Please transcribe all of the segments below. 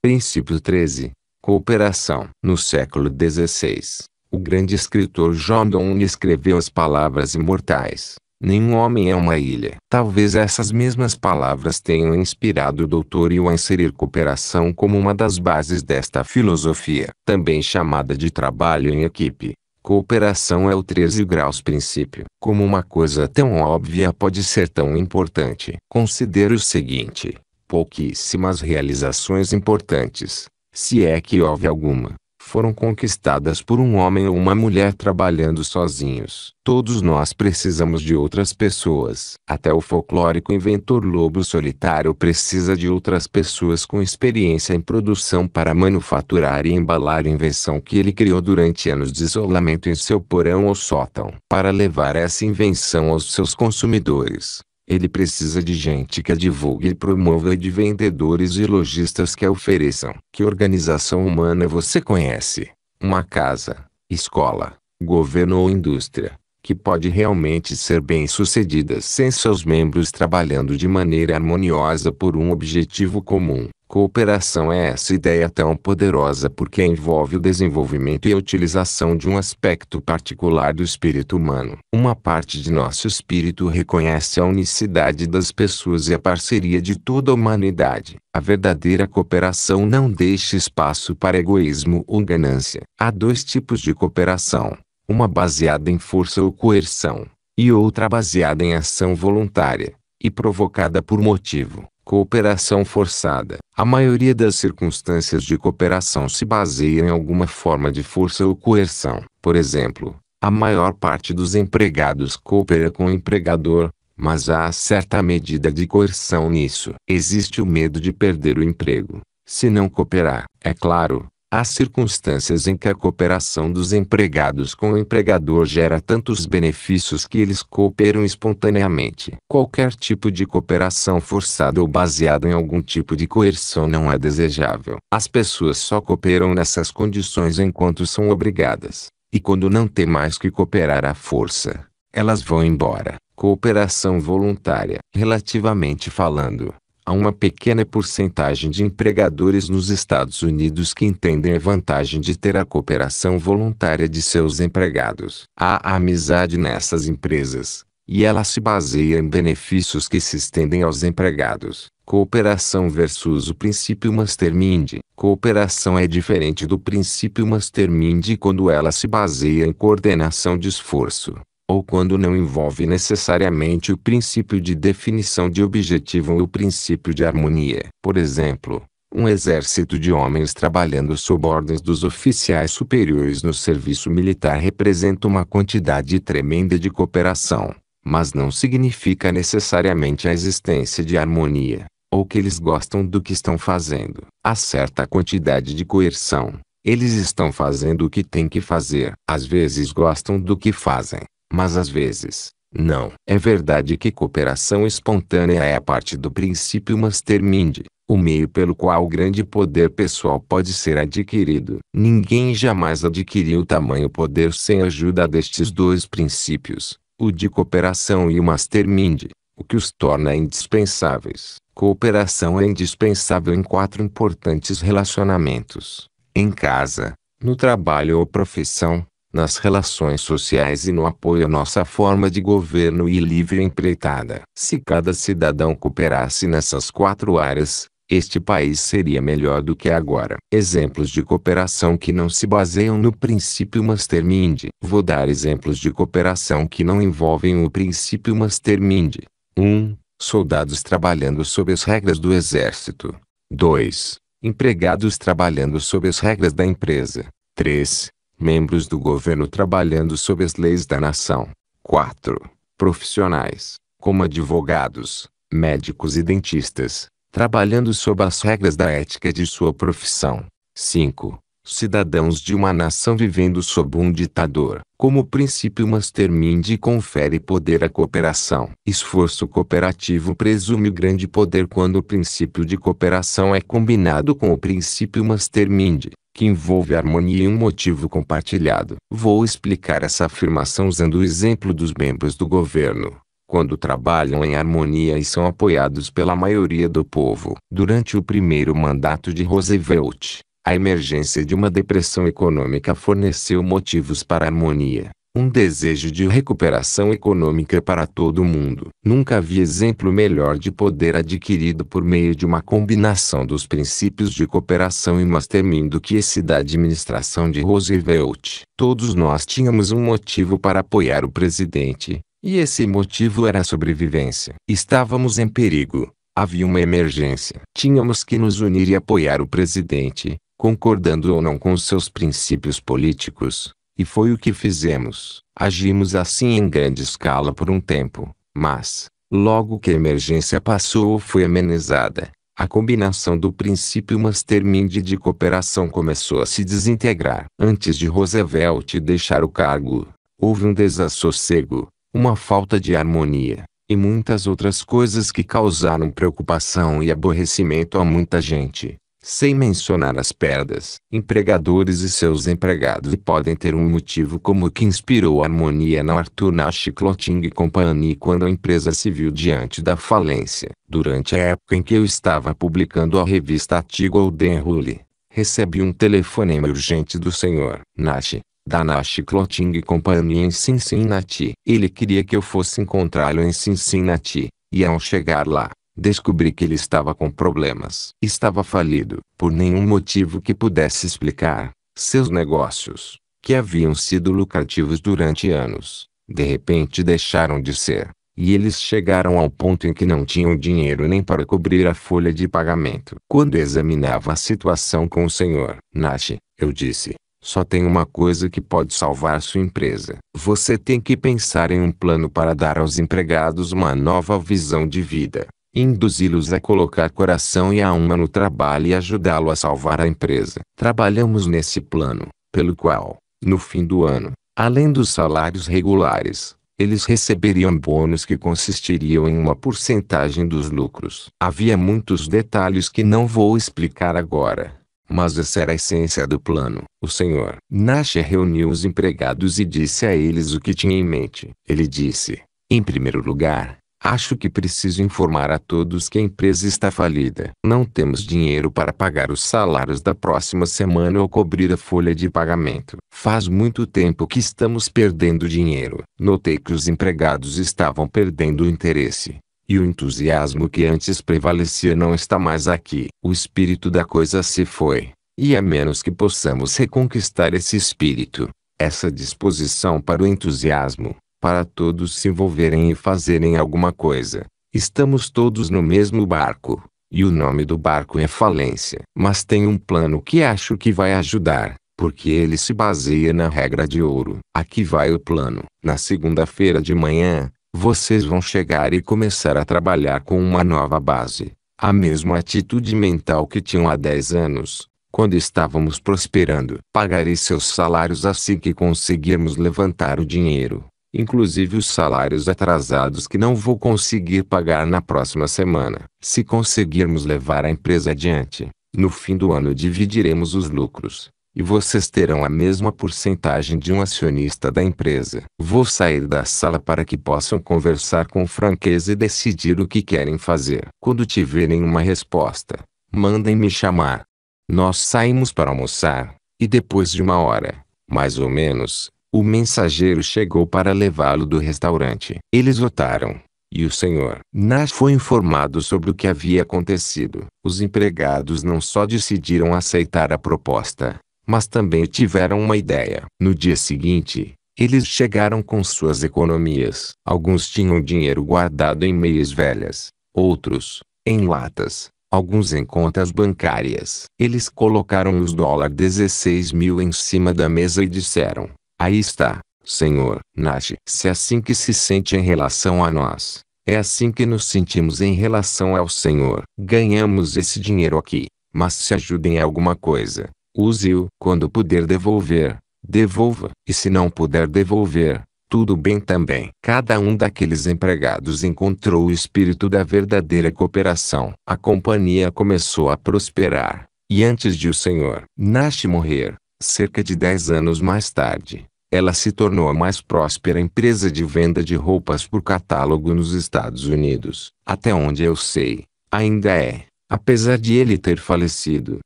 Princípio 13. Cooperação. No século XVI, o grande escritor John Donne escreveu as palavras imortais. Nenhum homem é uma ilha. Talvez essas mesmas palavras tenham inspirado o doutor Yu a inserir cooperação como uma das bases desta filosofia, também chamada de trabalho em equipe. Cooperação é o 13 graus princípio. Como uma coisa tão óbvia pode ser tão importante. Considere o seguinte: pouquíssimas realizações importantes, se é que houve alguma, foram conquistadas por um homem ou uma mulher trabalhando sozinhos. Todos nós precisamos de outras pessoas. Até o folclórico inventor lobo solitário precisa de outras pessoas com experiência em produção para manufaturar e embalar a invenção que ele criou durante anos de isolamento em seu porão ou sótão, para levar essa invenção aos seus consumidores. Ele precisa de gente que a divulgue e promova e de vendedores e lojistas que a ofereçam. Que organização humana você conhece? Uma casa, escola, governo ou indústria, que pode realmente ser bem sucedida sem seus membros trabalhando de maneira harmoniosa por um objetivo comum. Cooperação é essa ideia tão poderosa porque envolve o desenvolvimento e a utilização de um aspecto particular do espírito humano. Uma parte de nosso espírito reconhece a unicidade das pessoas e a parceria de toda a humanidade. A verdadeira cooperação não deixa espaço para egoísmo ou ganância. Há dois tipos de cooperação: uma baseada em força ou coerção, e outra baseada em ação voluntária e provocada por motivo. Cooperação forçada. A maioria das circunstâncias de cooperação se baseia em alguma forma de força ou coerção. Por exemplo, a maior parte dos empregados coopera com o empregador, mas há certa medida de coerção nisso. Existe o medo de perder o emprego, se não cooperar. É claro, as circunstâncias em que a cooperação dos empregados com o empregador gera tantos benefícios que eles cooperam espontaneamente. Qualquer tipo de cooperação forçada ou baseada em algum tipo de coerção não é desejável. As pessoas só cooperam nessas condições enquanto são obrigadas. E quando não tem mais que cooperar à força, elas vão embora. Cooperação voluntária. Relativamente falando, Há uma pequena porcentagem de empregadores nos Estados Unidos que entendem a vantagem de ter a cooperação voluntária de seus empregados. Há amizade nessas empresas, e ela se baseia em benefícios que se estendem aos empregados. Cooperação versus o princípio mastermind. Cooperação é diferente do princípio mastermind quando ela se baseia em coordenação de esforço ou quando não envolve necessariamente o princípio de definição de objetivo ou o princípio de harmonia. Por exemplo, um exército de homens trabalhando sob ordens dos oficiais superiores no serviço militar representa uma quantidade tremenda de cooperação, mas não significa necessariamente a existência de harmonia, ou que eles gostam do que estão fazendo. Há certa quantidade de coerção. Eles estão fazendo o que têm que fazer. Às vezes gostam do que fazem, mas às vezes, não. É verdade que cooperação espontânea é a parte do princípio mastermind, o meio pelo qual o grande poder pessoal pode ser adquirido. Ninguém jamais adquiriu tamanho poder sem a ajuda destes dois princípios, o de cooperação e o mastermind, o que os torna indispensáveis. Cooperação é indispensável em quatro importantes relacionamentos: em casa, no trabalho ou profissão, nas relações sociais e no apoio à nossa forma de governo e livre empreitada. Se cada cidadão cooperasse nessas quatro áreas, este país seria melhor do que agora. Exemplos de cooperação que não se baseiam no princípio Mastermind. Vou dar exemplos de cooperação que não envolvem o princípio Mastermind. 1. Um, soldados trabalhando sob as regras do exército. 2. Empregados trabalhando sob as regras da empresa. 3 membros do governo trabalhando sob as leis da nação. 4. Profissionais, como advogados, médicos e dentistas, trabalhando sob as regras da ética de sua profissão. 5. Cidadãos de uma nação vivendo sob um ditador. Como princípio Mastermind confere poder à cooperação. Esforço cooperativo presume grande poder quando o princípio de cooperação é combinado com o princípio Mastermind que envolve harmonia e um motivo compartilhado. Vou explicar essa afirmação usando o exemplo dos membros do governo, quando trabalham em harmonia e são apoiados pela maioria do povo. Durante o primeiro mandato de Roosevelt, a emergência de uma depressão econômica forneceu motivos para harmonia um desejo de recuperação econômica para todo o mundo. Nunca vi exemplo melhor de poder adquirido por meio de uma combinação dos princípios de cooperação e mastermind do que esse da administração de Roosevelt. Todos nós tínhamos um motivo para apoiar o presidente, e esse motivo era a sobrevivência. Estávamos em perigo. Havia uma emergência. Tínhamos que nos unir e apoiar o presidente, concordando ou não com seus princípios políticos. E foi o que fizemos. Agimos assim em grande escala por um tempo, mas, logo que a emergência passou ou foi amenizada, a combinação do princípio Mastermind de cooperação começou a se desintegrar. Antes de Roosevelt deixar o cargo, houve um desassossego, uma falta de harmonia, e muitas outras coisas que causaram preocupação e aborrecimento a muita gente sem mencionar as perdas, empregadores e seus empregados podem ter um motivo como o que inspirou a harmonia na Arthur Nash Clothing Company quando a empresa se viu diante da falência. Durante a época em que eu estava publicando a revista Artigo Golden Rule, recebi um telefonema urgente do senhor Nash, da Nash Clotting Company em Cincinnati. Ele queria que eu fosse encontrá-lo em Cincinnati, e ao chegar lá, Descobri que ele estava com problemas. Estava falido, por nenhum motivo que pudesse explicar. Seus negócios, que haviam sido lucrativos durante anos, de repente deixaram de ser. E eles chegaram ao ponto em que não tinham dinheiro nem para cobrir a folha de pagamento. Quando examinava a situação com o senhor Nash, eu disse: só tem uma coisa que pode salvar sua empresa. Você tem que pensar em um plano para dar aos empregados uma nova visão de vida induzi-los a colocar coração e alma no trabalho e ajudá-lo a salvar a empresa. Trabalhamos nesse plano, pelo qual, no fim do ano, além dos salários regulares, eles receberiam bônus que consistiriam em uma porcentagem dos lucros. Havia muitos detalhes que não vou explicar agora, mas essa era a essência do plano. O senhor Nasher reuniu os empregados e disse a eles o que tinha em mente. Ele disse: em primeiro lugar, Acho que preciso informar a todos que a empresa está falida. Não temos dinheiro para pagar os salários da próxima semana ou cobrir a folha de pagamento. Faz muito tempo que estamos perdendo dinheiro. Notei que os empregados estavam perdendo o interesse. E o entusiasmo que antes prevalecia não está mais aqui. O espírito da coisa se foi. E a menos que possamos reconquistar esse espírito, essa disposição para o entusiasmo, para todos se envolverem e fazerem alguma coisa. Estamos todos no mesmo barco, e o nome do barco é falência. Mas tem um plano que acho que vai ajudar, porque ele se baseia na regra de ouro. Aqui vai o plano. Na segunda-feira de manhã, vocês vão chegar e começar a trabalhar com uma nova base. A mesma atitude mental que tinham há 10 anos, quando estávamos prosperando. Pagarei seus salários assim que conseguirmos levantar o dinheiro inclusive os salários atrasados que não vou conseguir pagar na próxima semana. Se conseguirmos levar a empresa adiante, no fim do ano dividiremos os lucros. E vocês terão a mesma porcentagem de um acionista da empresa. Vou sair da sala para que possam conversar com franqueza e decidir o que querem fazer. Quando tiverem uma resposta, mandem me chamar. Nós saímos para almoçar, e depois de uma hora, mais ou menos, o mensageiro chegou para levá-lo do restaurante. Eles votaram. E o senhor Nas foi informado sobre o que havia acontecido. Os empregados não só decidiram aceitar a proposta, mas também tiveram uma ideia. No dia seguinte, eles chegaram com suas economias. Alguns tinham dinheiro guardado em meias velhas, outros, em latas, alguns em contas bancárias. Eles colocaram os dólar 16 mil em cima da mesa e disseram: Aí está, Senhor, Nash. Se é assim que se sente em relação a nós, é assim que nos sentimos em relação ao Senhor. Ganhamos esse dinheiro aqui, mas se ajudem em alguma coisa, use-o. Quando puder devolver, devolva. E se não puder devolver, tudo bem também. Cada um daqueles empregados encontrou o espírito da verdadeira cooperação. A companhia começou a prosperar. E antes de o Senhor Nash morrer, Cerca de 10 anos mais tarde, ela se tornou a mais próspera empresa de venda de roupas por catálogo nos Estados Unidos. Até onde eu sei, ainda é, apesar de ele ter falecido.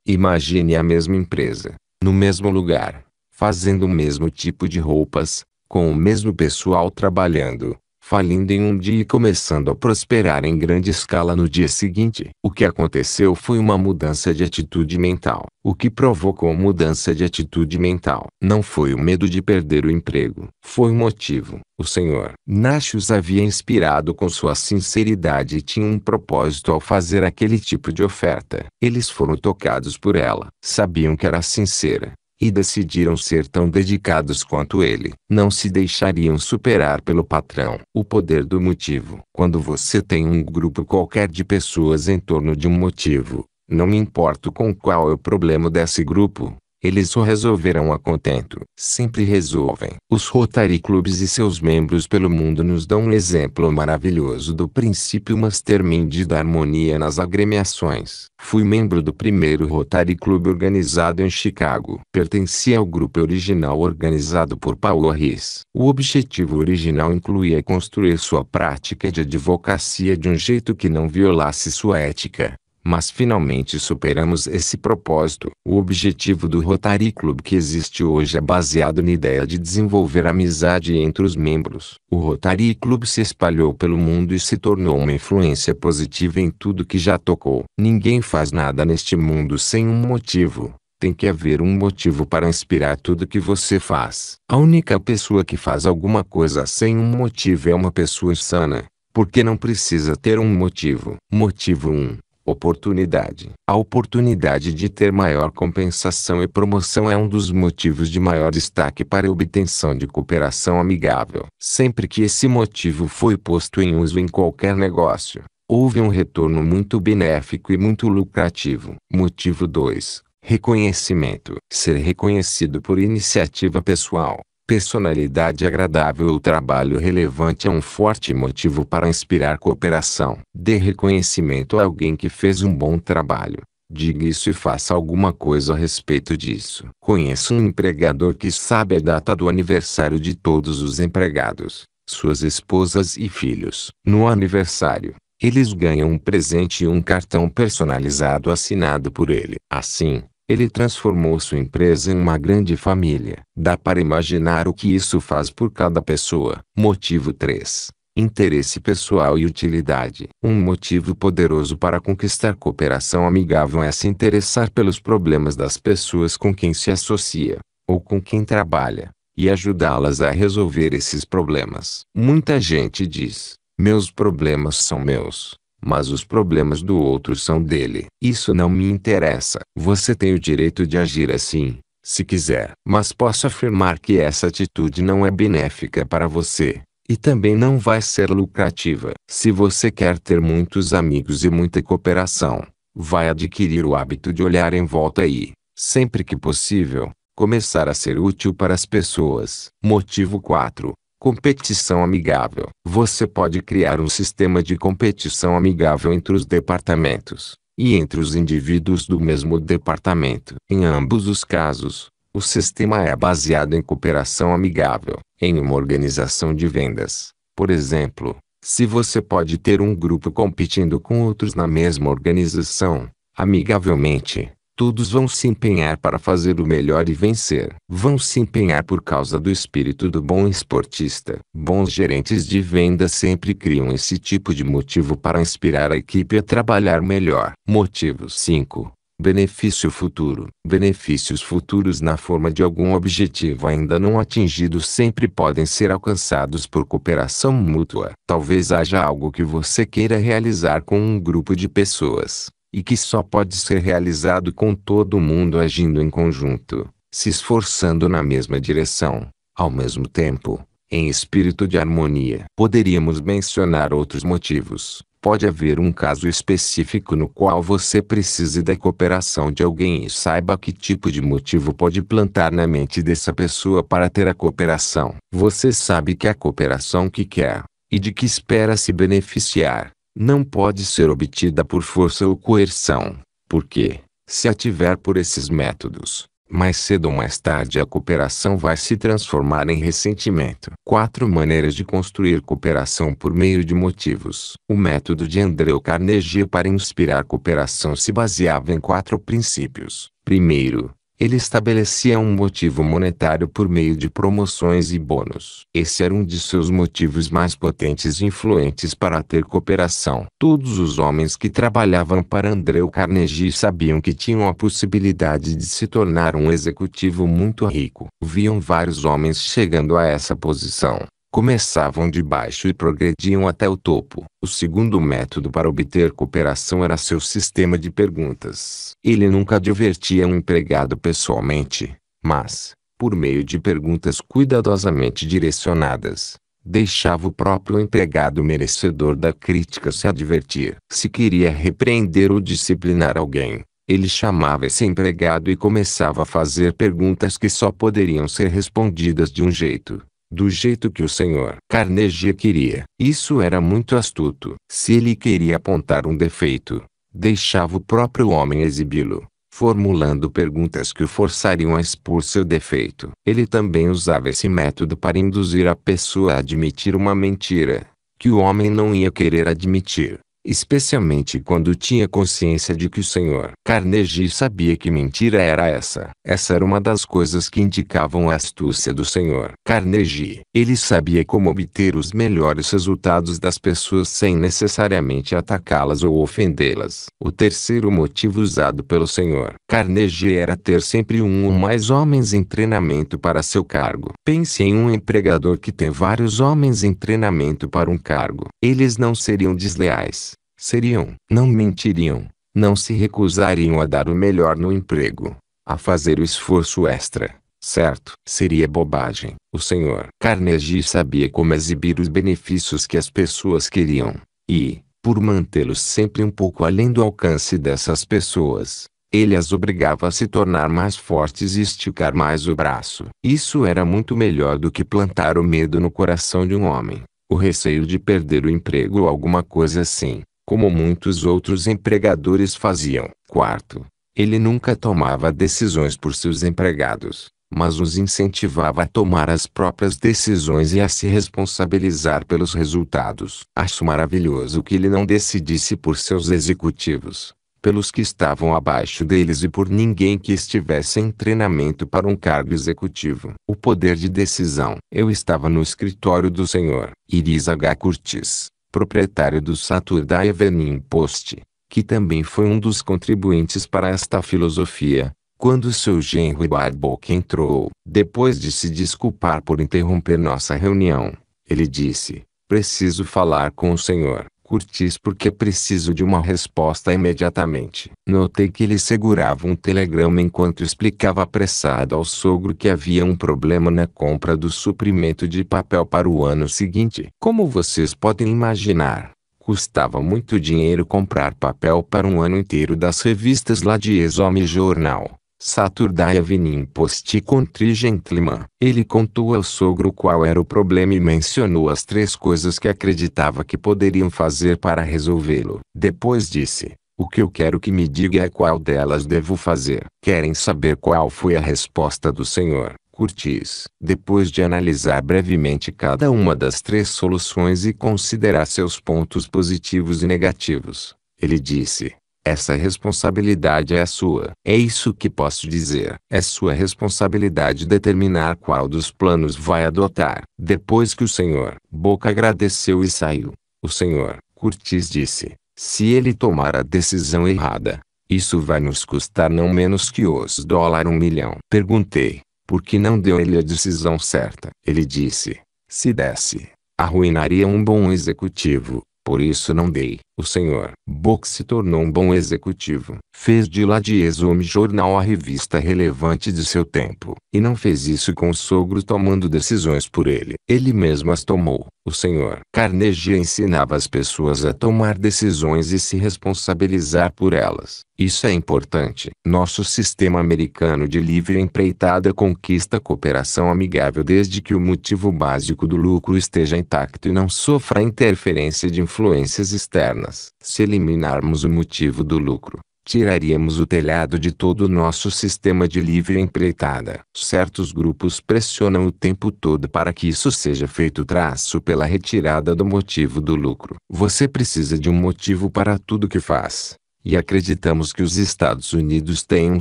Imagine a mesma empresa, no mesmo lugar, fazendo o mesmo tipo de roupas, com o mesmo pessoal trabalhando, falindo em um dia e começando a prosperar em grande escala no dia seguinte. O que aconteceu foi uma mudança de atitude mental. O que provocou a mudança de atitude mental não foi o medo de perder o emprego, foi o motivo. O Senhor Nachos havia inspirado com sua sinceridade e tinha um propósito ao fazer aquele tipo de oferta. Eles foram tocados por ela, sabiam que era sincera, e decidiram ser tão dedicados quanto ele. Não se deixariam superar pelo patrão. O poder do motivo. Quando você tem um grupo qualquer de pessoas em torno de um motivo, não me importo com qual é o problema desse grupo, eles o resolverão a contento. Sempre resolvem. Os Rotary Clubs e seus membros pelo mundo nos dão um exemplo maravilhoso do princípio Mastermind da harmonia nas agremiações. Fui membro do primeiro Rotary Club organizado em Chicago. Pertencia ao grupo original organizado por Paul Harris. O objetivo original incluía construir sua prática de advocacia de um jeito que não violasse sua ética mas finalmente superamos esse propósito. O objetivo do Rotary Club que existe hoje é baseado na ideia de desenvolver amizade entre os membros. O Rotary Club se espalhou pelo mundo e se tornou uma influência positiva em tudo que já tocou. Ninguém faz nada neste mundo sem um motivo. Tem que haver um motivo para inspirar tudo que você faz. A única pessoa que faz alguma coisa sem um motivo é uma pessoa insana, porque não precisa ter um motivo. Motivo 1. Oportunidade. A oportunidade de ter maior compensação e promoção é um dos motivos de maior destaque para a obtenção de cooperação amigável. Sempre que esse motivo foi posto em uso em qualquer negócio, houve um retorno muito benéfico e muito lucrativo. Motivo 2. Reconhecimento. Ser reconhecido por iniciativa pessoal Personalidade agradável ou trabalho relevante é um forte motivo para inspirar cooperação. Dê reconhecimento a alguém que fez um bom trabalho. Diga isso e faça alguma coisa a respeito disso. Conheça um empregador que sabe a data do aniversário de todos os empregados, suas esposas e filhos. No aniversário, eles ganham um presente e um cartão personalizado assinado por ele. Assim, ele transformou sua empresa em uma grande família. Dá para imaginar o que isso faz por cada pessoa. Motivo 3. Interesse pessoal e utilidade. Um motivo poderoso para conquistar cooperação amigável é se interessar pelos problemas das pessoas com quem se associa, ou com quem trabalha, e ajudá-las a resolver esses problemas. Muita gente diz: meus problemas são meus mas os problemas do outro são dele. Isso não me interessa. Você tem o direito de agir assim, se quiser, mas posso afirmar que essa atitude não é benéfica para você. E também não vai ser lucrativa. Se você quer ter muitos amigos e muita cooperação, vai adquirir o hábito de olhar em volta e, sempre que possível, começar a ser útil para as pessoas. Motivo 4. Competição amigável. Você pode criar um sistema de competição amigável entre os departamentos e entre os indivíduos do mesmo departamento. Em ambos os casos, o sistema é baseado em cooperação amigável. Em uma organização de vendas, por exemplo, se você pode ter um grupo competindo com outros na mesma organização, amigavelmente, Todos vão se empenhar para fazer o melhor e vencer. Vão se empenhar por causa do espírito do bom esportista. Bons gerentes de venda sempre criam esse tipo de motivo para inspirar a equipe a trabalhar melhor. Motivo 5. Benefício futuro. Benefícios futuros na forma de algum objetivo ainda não atingido sempre podem ser alcançados por cooperação mútua. Talvez haja algo que você queira realizar com um grupo de pessoas e que só pode ser realizado com todo mundo agindo em conjunto, se esforçando na mesma direção, ao mesmo tempo, em espírito de harmonia. Poderíamos mencionar outros motivos. Pode haver um caso específico no qual você precise da cooperação de alguém e saiba que tipo de motivo pode plantar na mente dessa pessoa para ter a cooperação. Você sabe que é a cooperação que quer, e de que espera se beneficiar, não pode ser obtida por força ou coerção, porque, se a tiver por esses métodos, mais cedo ou mais tarde a cooperação vai se transformar em ressentimento. Quatro maneiras de construir cooperação por meio de motivos. O método de Andreu Carnegie para inspirar cooperação se baseava em quatro princípios. Primeiro, ele estabelecia um motivo monetário por meio de promoções e bônus. Esse era um de seus motivos mais potentes e influentes para ter cooperação. Todos os homens que trabalhavam para Andrew Carnegie sabiam que tinham a possibilidade de se tornar um executivo muito rico. Viam vários homens chegando a essa posição. Começavam de baixo e progrediam até o topo. O segundo método para obter cooperação era seu sistema de perguntas. Ele nunca divertia um empregado pessoalmente, mas, por meio de perguntas cuidadosamente direcionadas, deixava o próprio empregado merecedor da crítica se advertir. Se queria repreender ou disciplinar alguém, ele chamava esse empregado e começava a fazer perguntas que só poderiam ser respondidas de um jeito do jeito que o Senhor Carnegie queria. Isso era muito astuto. Se ele queria apontar um defeito, deixava o próprio homem exibi-lo, formulando perguntas que o forçariam a expor seu defeito. Ele também usava esse método para induzir a pessoa a admitir uma mentira, que o homem não ia querer admitir especialmente quando tinha consciência de que o Sr. Carnegie sabia que mentira era essa. Essa era uma das coisas que indicavam a astúcia do Sr. Carnegie. Ele sabia como obter os melhores resultados das pessoas sem necessariamente atacá-las ou ofendê-las. O terceiro motivo usado pelo Sr. Carnegie era ter sempre um ou mais homens em treinamento para seu cargo. Pense em um empregador que tem vários homens em treinamento para um cargo. Eles não seriam desleais seriam, não mentiriam, não se recusariam a dar o melhor no emprego, a fazer o esforço extra. Certo, seria bobagem. O senhor Carnegie sabia como exibir os benefícios que as pessoas queriam, e, por mantê-los sempre um pouco além do alcance dessas pessoas, ele as obrigava a se tornar mais fortes e esticar mais o braço. Isso era muito melhor do que plantar o medo no coração de um homem, o receio de perder o emprego ou alguma coisa assim como muitos outros empregadores faziam. Quarto, ele nunca tomava decisões por seus empregados, mas os incentivava a tomar as próprias decisões e a se responsabilizar pelos resultados. Acho maravilhoso que ele não decidisse por seus executivos, pelos que estavam abaixo deles e por ninguém que estivesse em treinamento para um cargo executivo. O poder de decisão. Eu estava no escritório do senhor Iris H. Curtis proprietário do Saturday Evening Post, que também foi um dos contribuintes para esta filosofia, quando seu genro Warbuck entrou, depois de se desculpar por interromper nossa reunião, ele disse: Preciso falar com o senhor. Curtis porque preciso de uma resposta imediatamente. Notei que ele segurava um telegrama enquanto explicava apressado ao sogro que havia um problema na compra do suprimento de papel para o ano seguinte. Como vocês podem imaginar, custava muito dinheiro comprar papel para um ano inteiro das revistas de Exome Jornal. Saturday Avenin posti contri gentleman. Ele contou ao sogro qual era o problema e mencionou as três coisas que acreditava que poderiam fazer para resolvê-lo. Depois disse, o que eu quero que me diga é qual delas devo fazer. Querem saber qual foi a resposta do senhor? Curtis, depois de analisar brevemente cada uma das três soluções e considerar seus pontos positivos e negativos, ele disse: essa responsabilidade é sua. É isso que posso dizer. É sua responsabilidade determinar qual dos planos vai adotar. Depois que o senhor Boca agradeceu e saiu, o senhor Curtis disse: se ele tomar a decisão errada, isso vai nos custar não menos que os dólares um milhão. Perguntei, por que não deu ele a decisão certa? Ele disse, se desse, arruinaria um bom executivo, por isso não dei. O senhor Book se tornou um bom executivo. Fez de de Exome Jornal a revista relevante de seu tempo. E não fez isso com o sogro tomando decisões por ele. Ele mesmo as tomou. O senhor Carnegie ensinava as pessoas a tomar decisões e se responsabilizar por elas. Isso é importante. Nosso sistema americano de livre empreitada conquista cooperação amigável desde que o motivo básico do lucro esteja intacto e não sofra interferência de influências externas se eliminarmos o motivo do lucro, tiraríamos o telhado de todo o nosso sistema de livre empreitada. Certos grupos pressionam o tempo todo para que isso seja feito traço pela retirada do motivo do lucro. Você precisa de um motivo para tudo que faz e acreditamos que os Estados Unidos têm um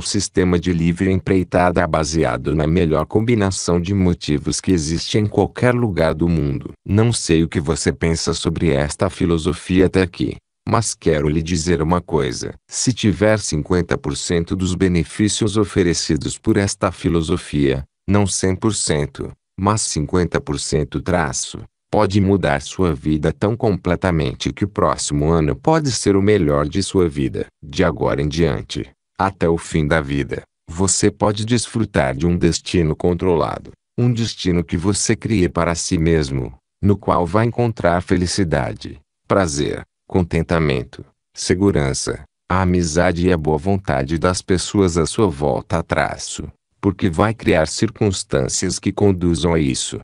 sistema de livre empreitada baseado na melhor combinação de motivos que existe em qualquer lugar do mundo. Não sei o que você pensa sobre esta filosofia até aqui. Mas quero lhe dizer uma coisa: se tiver 50% dos benefícios oferecidos por esta filosofia, não 100%, mas 50% traço, pode mudar sua vida tão completamente que o próximo ano pode ser o melhor de sua vida. De agora em diante, até o fim da vida, você pode desfrutar de um destino controlado, um destino que você crie para si mesmo, no qual vai encontrar felicidade, prazer, contentamento, segurança, a amizade e a boa vontade das pessoas à sua volta. Traço, porque vai criar circunstâncias que conduzam a isso.